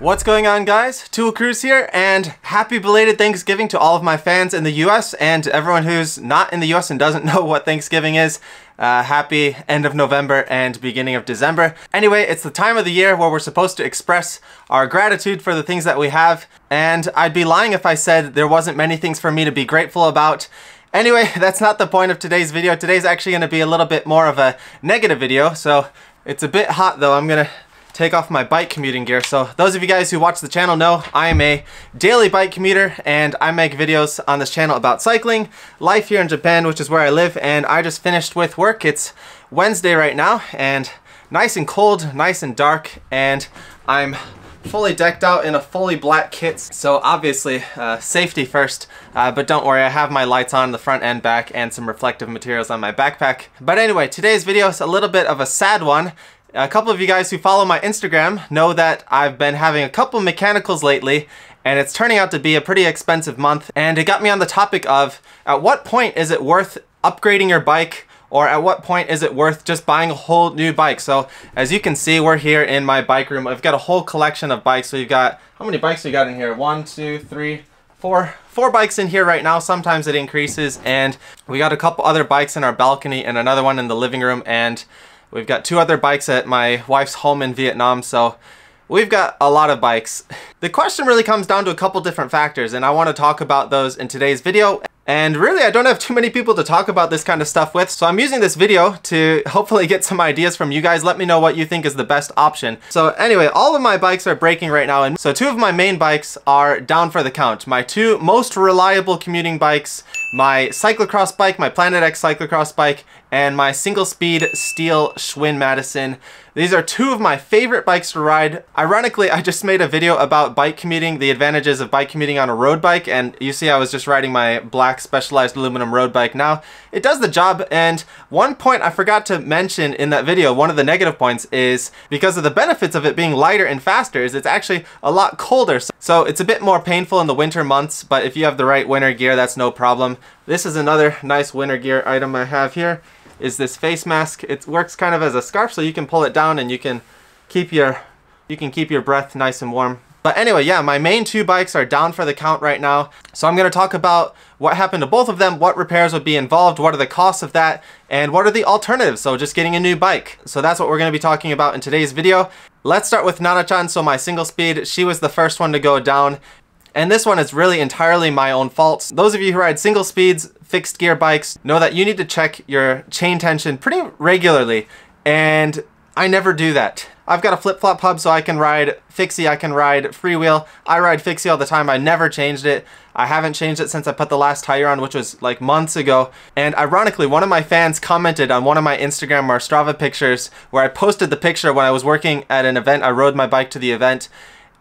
What's going on guys? Tool Cruz here and happy belated Thanksgiving to all of my fans in the US and everyone who's not in the US and doesn't know what Thanksgiving is. Uh, happy end of November and beginning of December. Anyway, it's the time of the year where we're supposed to express our gratitude for the things that we have and I'd be lying if I said there wasn't many things for me to be grateful about Anyway, that's not the point of today's video. Today's actually going to be a little bit more of a negative video, so it's a bit hot though. I'm going to take off my bike commuting gear. So those of you guys who watch the channel know I am a daily bike commuter and I make videos on this channel about cycling, life here in Japan, which is where I live, and I just finished with work. It's Wednesday right now and nice and cold, nice and dark, and I'm fully decked out in a fully black kit. So obviously uh, safety first, uh, but don't worry, I have my lights on the front and back and some reflective materials on my backpack. But anyway, today's video is a little bit of a sad one a couple of you guys who follow my Instagram know that I've been having a couple mechanicals lately and it's turning out to be a pretty expensive month and it got me on the topic of at what point is it worth upgrading your bike or at what point is it worth just buying a whole new bike? So as you can see, we're here in my bike room. I've got a whole collection of bikes. We've got, how many bikes we got in here? One, two, three, four, four bikes in here right now. Sometimes it increases and we got a couple other bikes in our balcony and another one in the living room and We've got two other bikes at my wife's home in Vietnam, so we've got a lot of bikes. The question really comes down to a couple different factors, and I want to talk about those in today's video. And really, I don't have too many people to talk about this kind of stuff with, so I'm using this video to hopefully get some ideas from you guys. Let me know what you think is the best option. So anyway, all of my bikes are breaking right now, and so two of my main bikes are down for the count. My two most reliable commuting bikes, my cyclocross bike, my Planet X cyclocross bike, and my single speed steel Schwinn Madison. These are two of my favorite bikes to ride. Ironically, I just made a video about bike commuting, the advantages of bike commuting on a road bike, and you see I was just riding my black Specialized aluminum road bike now. It does the job, and one point I forgot to mention in that video, one of the negative points is because of the benefits of it being lighter and faster is it's actually a lot colder, so it's a bit more painful in the winter months, but if you have the right winter gear, that's no problem. This is another nice winter gear item I have here is this face mask. It works kind of as a scarf, so you can pull it down and you can keep your you can keep your breath nice and warm. But anyway, yeah, my main two bikes are down for the count right now. So I'm gonna talk about what happened to both of them, what repairs would be involved, what are the costs of that, and what are the alternatives, so just getting a new bike. So that's what we're gonna be talking about in today's video. Let's start with Nana-chan, so my single speed. She was the first one to go down. And this one is really entirely my own fault. Those of you who ride single speeds fixed gear bikes know that you need to check your chain tension pretty regularly. And I never do that. I've got a flip-flop hub so I can ride fixie, I can ride freewheel. I ride fixie all the time, I never changed it. I haven't changed it since I put the last tire on, which was like months ago. And ironically, one of my fans commented on one of my Instagram or Strava pictures where I posted the picture when I was working at an event. I rode my bike to the event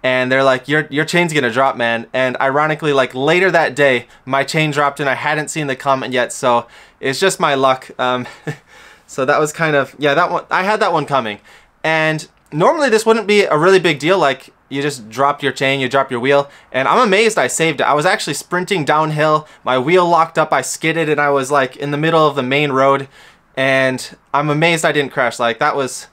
and they're like, your, your chain's gonna drop, man. And ironically, like later that day, my chain dropped and I hadn't seen the comment yet, so it's just my luck. Um, so that was kind of, yeah, that one, I had that one coming. And normally this wouldn't be a really big deal, like you just drop your chain, you drop your wheel, and I'm amazed I saved it. I was actually sprinting downhill, my wheel locked up, I skidded, and I was like in the middle of the main road, and I'm amazed I didn't crash. Like that was,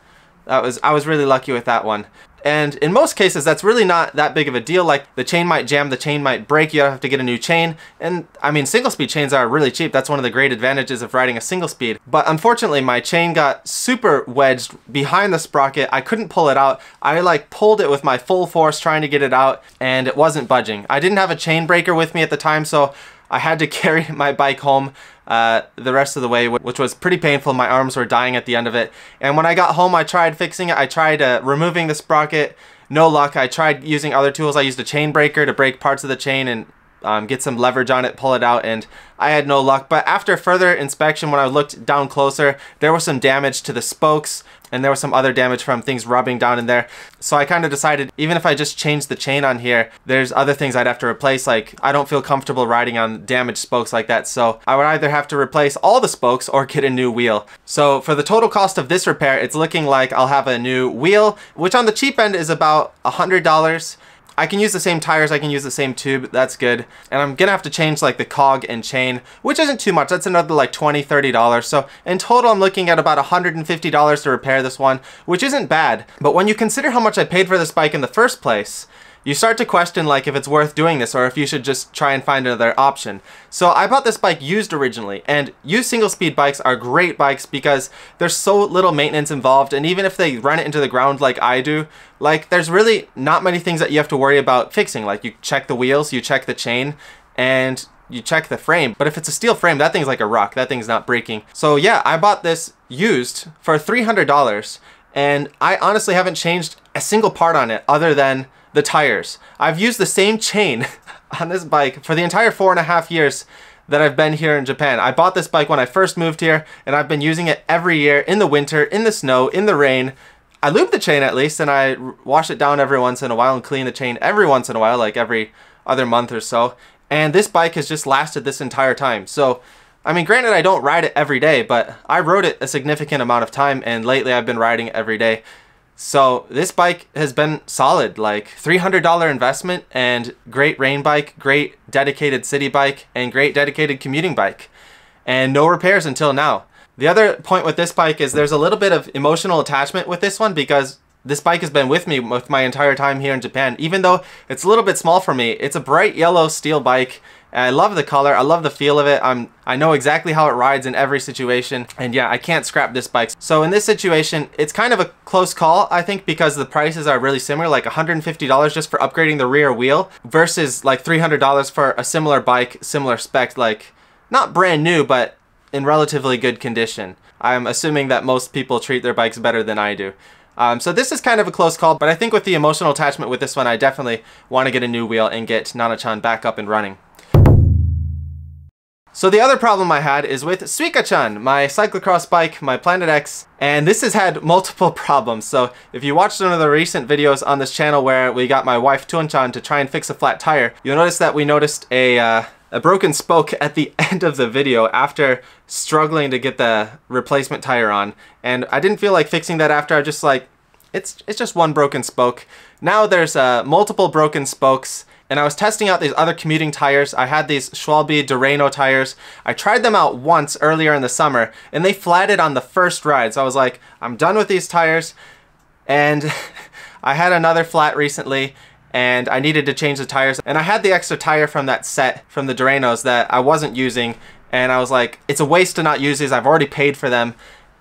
that was, I was really lucky with that one. And in most cases, that's really not that big of a deal. Like the chain might jam, the chain might break, you have to get a new chain. And I mean, single speed chains are really cheap. That's one of the great advantages of riding a single speed. But unfortunately, my chain got super wedged behind the sprocket. I couldn't pull it out. I like pulled it with my full force trying to get it out and it wasn't budging. I didn't have a chain breaker with me at the time, so I had to carry my bike home uh, the rest of the way, which was pretty painful. My arms were dying at the end of it. And when I got home, I tried fixing it. I tried uh, removing the sprocket. No luck. I tried using other tools. I used a chain breaker to break parts of the chain and um, get some leverage on it, pull it out, and I had no luck. But after further inspection, when I looked down closer, there was some damage to the spokes, and there was some other damage from things rubbing down in there. So I kind of decided even if I just change the chain on here, there's other things I'd have to replace. Like I don't feel comfortable riding on damaged spokes like that. So I would either have to replace all the spokes or get a new wheel. So for the total cost of this repair, it's looking like I'll have a new wheel, which on the cheap end is about $100. I can use the same tires, I can use the same tube, that's good. And I'm gonna have to change like the cog and chain, which isn't too much, that's another like 20, 30 dollars. So in total, I'm looking at about 150 dollars to repair this one, which isn't bad. But when you consider how much I paid for this bike in the first place, you start to question like if it's worth doing this or if you should just try and find another option. So I bought this bike used originally and used single speed bikes are great bikes because there's so little maintenance involved and even if they run it into the ground like I do, like there's really not many things that you have to worry about fixing. Like you check the wheels, you check the chain and you check the frame. But if it's a steel frame, that thing's like a rock. That thing's not breaking. So yeah, I bought this used for $300 and I honestly haven't changed a single part on it other than the tires. I've used the same chain on this bike for the entire four and a half years that I've been here in Japan. I bought this bike when I first moved here and I've been using it every year in the winter, in the snow, in the rain. I loop the chain at least and I wash it down every once in a while and clean the chain every once in a while, like every other month or so. And this bike has just lasted this entire time. So, I mean, granted, I don't ride it every day, but I rode it a significant amount of time and lately I've been riding it every day. So this bike has been solid, like $300 investment and great rain bike, great dedicated city bike, and great dedicated commuting bike. And no repairs until now. The other point with this bike is there's a little bit of emotional attachment with this one because this bike has been with me with my entire time here in Japan. Even though it's a little bit small for me, it's a bright yellow steel bike I love the color. I love the feel of it. I'm I know exactly how it rides in every situation. And yeah, I can't scrap this bike. So in this situation, it's kind of a close call, I think, because the prices are really similar, like $150 just for upgrading the rear wheel versus like $300 for a similar bike, similar spec, like not brand new, but in relatively good condition. I'm assuming that most people treat their bikes better than I do. Um, so this is kind of a close call, but I think with the emotional attachment with this one, I definitely want to get a new wheel and get Nanachan back up and running. So the other problem I had is with Suika-chan, my cyclocross bike, my Planet X, and this has had multiple problems. So if you watched one of the recent videos on this channel where we got my wife Tuan-chan to try and fix a flat tire, you'll notice that we noticed a, uh, a broken spoke at the end of the video after struggling to get the replacement tire on. And I didn't feel like fixing that after, I just like, it's, it's just one broken spoke. Now there's uh, multiple broken spokes and I was testing out these other commuting tires. I had these Schwalbe Durano tires. I tried them out once earlier in the summer and they flatted on the first ride. So I was like, I'm done with these tires. And I had another flat recently and I needed to change the tires. And I had the extra tire from that set from the Duranos that I wasn't using. And I was like, it's a waste to not use these. I've already paid for them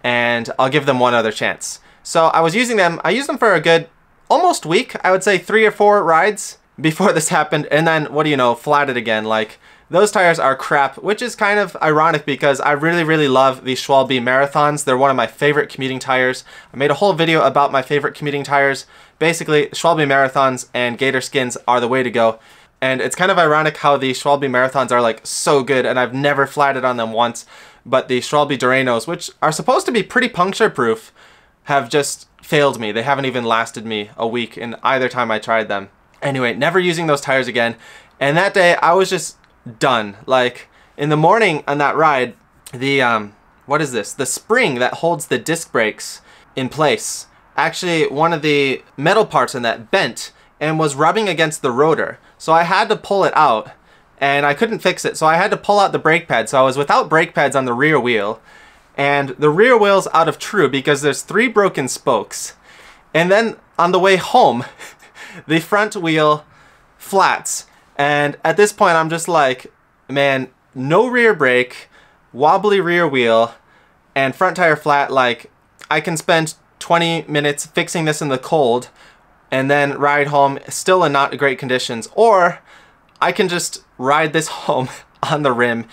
and I'll give them one other chance. So I was using them. I used them for a good almost week. I would say three or four rides before this happened. And then, what do you know, flatted again. Like, those tires are crap, which is kind of ironic because I really, really love the Schwalbe Marathons. They're one of my favorite commuting tires. I made a whole video about my favorite commuting tires. Basically, Schwalbe Marathons and Gator Skins are the way to go. And it's kind of ironic how the Schwalbe Marathons are like so good and I've never flatted on them once, but the Schwalbe Duranos, which are supposed to be pretty puncture proof, have just failed me. They haven't even lasted me a week in either time I tried them. Anyway, never using those tires again. And that day I was just done. Like in the morning on that ride, the, um, what is this? The spring that holds the disc brakes in place. Actually, one of the metal parts in that bent and was rubbing against the rotor. So I had to pull it out and I couldn't fix it. So I had to pull out the brake pad. So I was without brake pads on the rear wheel and the rear wheel's out of true because there's three broken spokes. And then on the way home, the front wheel flats. And at this point, I'm just like, man, no rear brake, wobbly rear wheel, and front tire flat. Like, I can spend 20 minutes fixing this in the cold and then ride home still in not great conditions. Or I can just ride this home on the rim.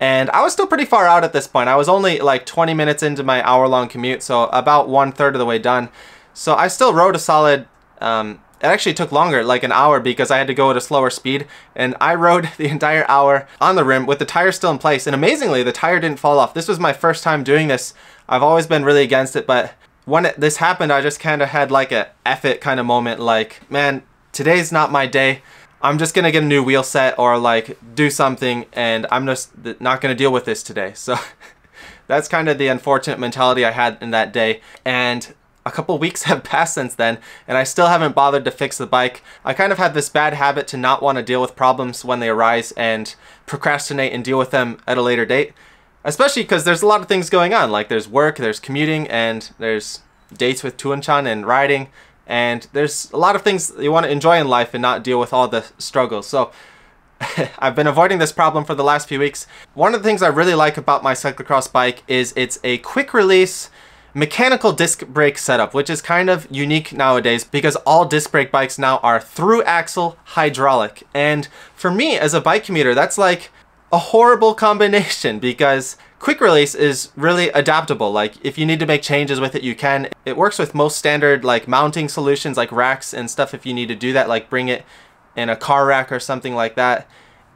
And I was still pretty far out at this point. I was only like 20 minutes into my hour long commute, so about one third of the way done. So I still rode a solid um, it actually took longer, like an hour, because I had to go at a slower speed, and I rode the entire hour on the rim with the tire still in place, and amazingly, the tire didn't fall off. This was my first time doing this. I've always been really against it, but when it, this happened, I just kind of had like a F it kind of moment, like, man, today's not my day. I'm just gonna get a new wheel set or like do something, and I'm just not gonna deal with this today. So that's kind of the unfortunate mentality I had in that day. And a couple weeks have passed since then, and I still haven't bothered to fix the bike. I kind of have this bad habit to not want to deal with problems when they arise and procrastinate and deal with them at a later date. Especially because there's a lot of things going on, like there's work, there's commuting, and there's dates with Tuanchan and riding, and there's a lot of things you want to enjoy in life and not deal with all the struggles. So I've been avoiding this problem for the last few weeks. One of the things I really like about my cyclocross bike is it's a quick release mechanical disc brake setup, which is kind of unique nowadays because all disc brake bikes now are through axle hydraulic. And for me as a bike commuter, that's like a horrible combination because quick release is really adaptable. Like if you need to make changes with it, you can. It works with most standard like mounting solutions like racks and stuff if you need to do that, like bring it in a car rack or something like that.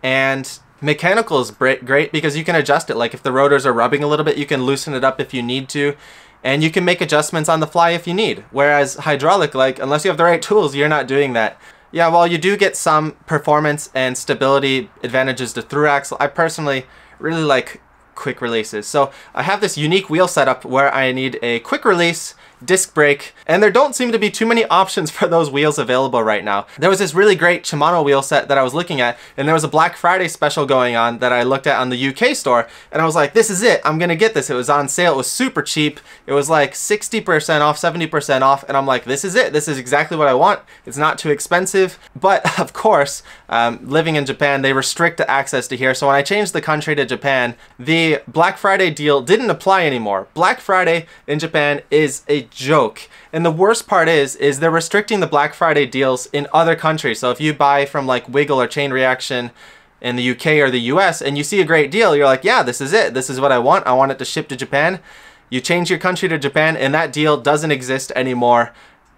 And mechanical is great because you can adjust it. Like if the rotors are rubbing a little bit, you can loosen it up if you need to and you can make adjustments on the fly if you need. Whereas hydraulic, like, unless you have the right tools, you're not doing that. Yeah, while you do get some performance and stability advantages to through axle, I personally really like quick releases. So I have this unique wheel setup where I need a quick release disc brake, and there don't seem to be too many options for those wheels available right now. There was this really great Shimano wheel set that I was looking at, and there was a Black Friday special going on that I looked at on the UK store, and I was like, this is it, I'm gonna get this. It was on sale, it was super cheap. It was like 60% off, 70% off, and I'm like, this is it, this is exactly what I want. It's not too expensive, but of course, um, living in Japan, they restrict access to here, so when I changed the country to Japan, the Black Friday deal didn't apply anymore. Black Friday in Japan is a joke. And the worst part is, is they're restricting the Black Friday deals in other countries. So if you buy from like Wiggle or Chain Reaction in the UK or the US and you see a great deal, you're like, yeah, this is it. This is what I want. I want it to ship to Japan. You change your country to Japan and that deal doesn't exist anymore.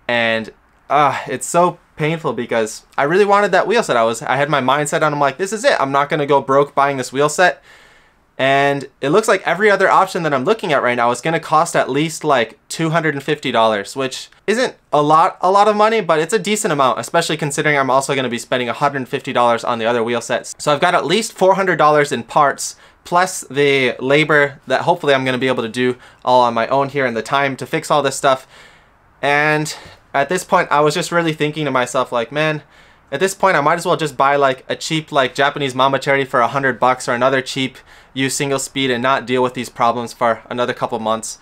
And uh, it's so painful because I really wanted that wheel set. I was I had my mindset on I'm like, this is it. I'm not gonna go broke buying this wheel set. And it looks like every other option that I'm looking at right now is going to cost at least like $250, which isn't a lot a lot of money, but it's a decent amount, especially considering I'm also going to be spending $150 on the other wheel sets. So I've got at least $400 in parts plus the labor that hopefully I'm going to be able to do all on my own here and the time to fix all this stuff. And at this point, I was just really thinking to myself like, man, at this point, I might as well just buy like a cheap like Japanese mama cherry for a hundred bucks or another cheap used single speed and not deal with these problems for another couple months.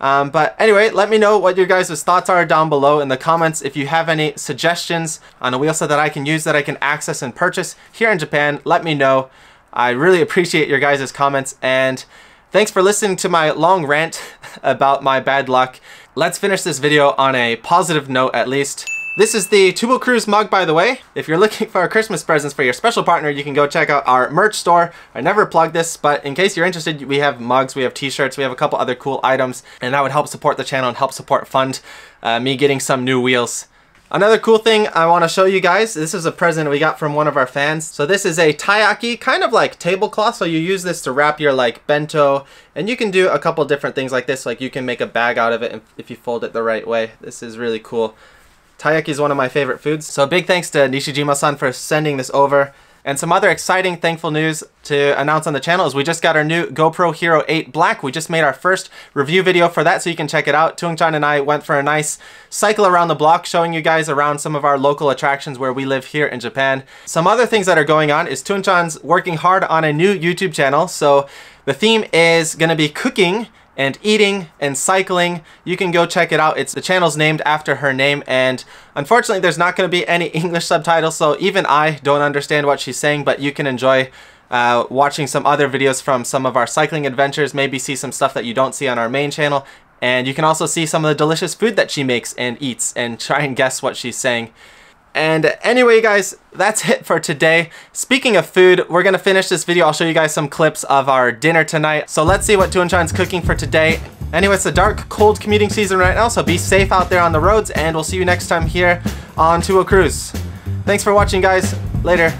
Um, but anyway, let me know what your guys' thoughts are down below in the comments. If you have any suggestions on a wheel set that I can use that I can access and purchase here in Japan, let me know. I really appreciate your guys' comments and thanks for listening to my long rant about my bad luck. Let's finish this video on a positive note at least. This is the Tubo Cruise mug, by the way. If you're looking for Christmas presents for your special partner, you can go check out our merch store. I never plug this, but in case you're interested, we have mugs, we have t-shirts, we have a couple other cool items, and that would help support the channel and help support fund uh, me getting some new wheels. Another cool thing I want to show you guys, this is a present we got from one of our fans. So this is a taiyaki, kind of like tablecloth. So you use this to wrap your like bento and you can do a couple different things like this. Like you can make a bag out of it if you fold it the right way. This is really cool. Taiyaki is one of my favorite foods. So big thanks to Nishijima-san for sending this over. And some other exciting, thankful news to announce on the channel is we just got our new GoPro Hero 8 Black. We just made our first review video for that, so you can check it out. Tung Chan and I went for a nice cycle around the block, showing you guys around some of our local attractions where we live here in Japan. Some other things that are going on is Tung Chan's working hard on a new YouTube channel. So the theme is gonna be cooking and eating and cycling. You can go check it out. It's the channel's named after her name and unfortunately there's not going to be any English subtitles so even I don't understand what she's saying but you can enjoy uh, watching some other videos from some of our cycling adventures, maybe see some stuff that you don't see on our main channel and you can also see some of the delicious food that she makes and eats and try and guess what she's saying. And anyway, guys, that's it for today. Speaking of food, we're gonna finish this video. I'll show you guys some clips of our dinner tonight. So let's see what Tuanchan's cooking for today. Anyway, it's a dark, cold commuting season right now, so be safe out there on the roads, and we'll see you next time here on Tuo Cruise. Thanks for watching, guys. Later.